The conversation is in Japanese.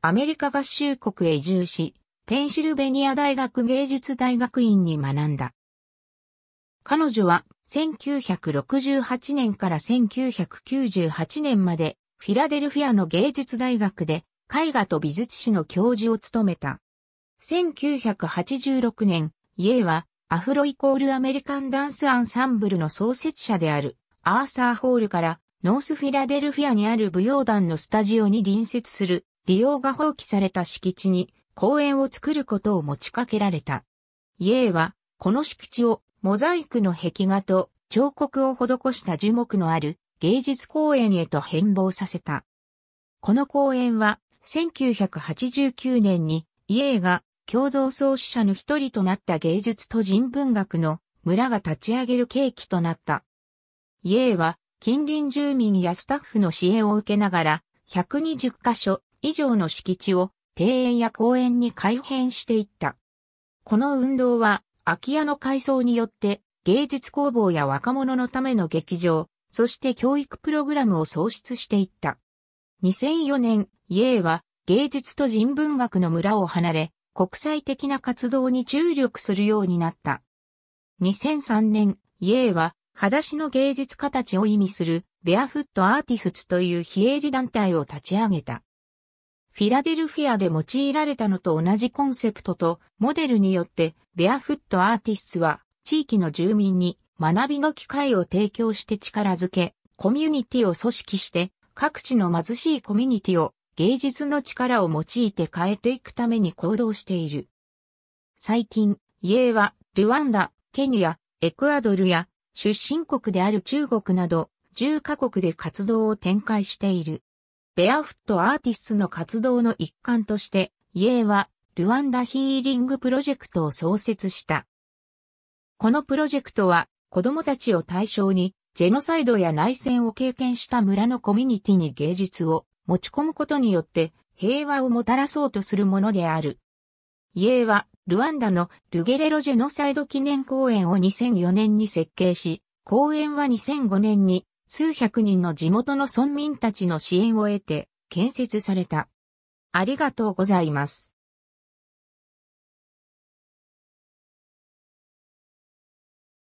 アメリカ合衆国へ移住し、ペンシルベニア大学芸術大学院に学んだ。彼女は1968年から1998年までフィラデルフィアの芸術大学で絵画と美術史の教授を務めた。1986年、イエはアフロイコールアメリカンダンスアンサンブルの創設者であるアーサーホールからノースフィラデルフィアにある舞踊団のスタジオに隣接する利用が放棄された敷地に公園を作ることを持ちかけられた。イエーは、この敷地をモザイクの壁画と彫刻を施した樹木のある芸術公園へと変貌させた。この公園は、1989年にイエーが共同創始者の一人となった芸術と人文学の村が立ち上げる契機となった。イエーは近隣住民やスタッフの支援を受けながら120カ所以上の敷地を庭園や公園に改変していった。この運動は空き家の改装によって芸術工房や若者のための劇場、そして教育プログラムを創出していった。2004年、イエーは芸術と人文学の村を離れ、国際的な活動に注力するようになった。2003年、イエーは、裸足の芸術家たちを意味する、ベアフットアーティスツという非営利団体を立ち上げた。フィラデルフィアで用いられたのと同じコンセプトとモデルによってベアフットアーティストは地域の住民に学びの機会を提供して力づけ、コミュニティを組織して各地の貧しいコミュニティを芸術の力を用いて変えていくために行動している。最近、家はルワンダ、ケニア、エクアドルや出身国である中国など10カ国で活動を展開している。ベアフットアーティストの活動の一環として、イエーは、ルワンダヒーリングプロジェクトを創設した。このプロジェクトは、子供たちを対象に、ジェノサイドや内戦を経験した村のコミュニティに芸術を持ち込むことによって、平和をもたらそうとするものである。イエーは、ルワンダのルゲレロジェノサイド記念公園を2004年に設計し、公園は2005年に数百人の地元の村民たちの支援を得て建設された。ありがとうございます。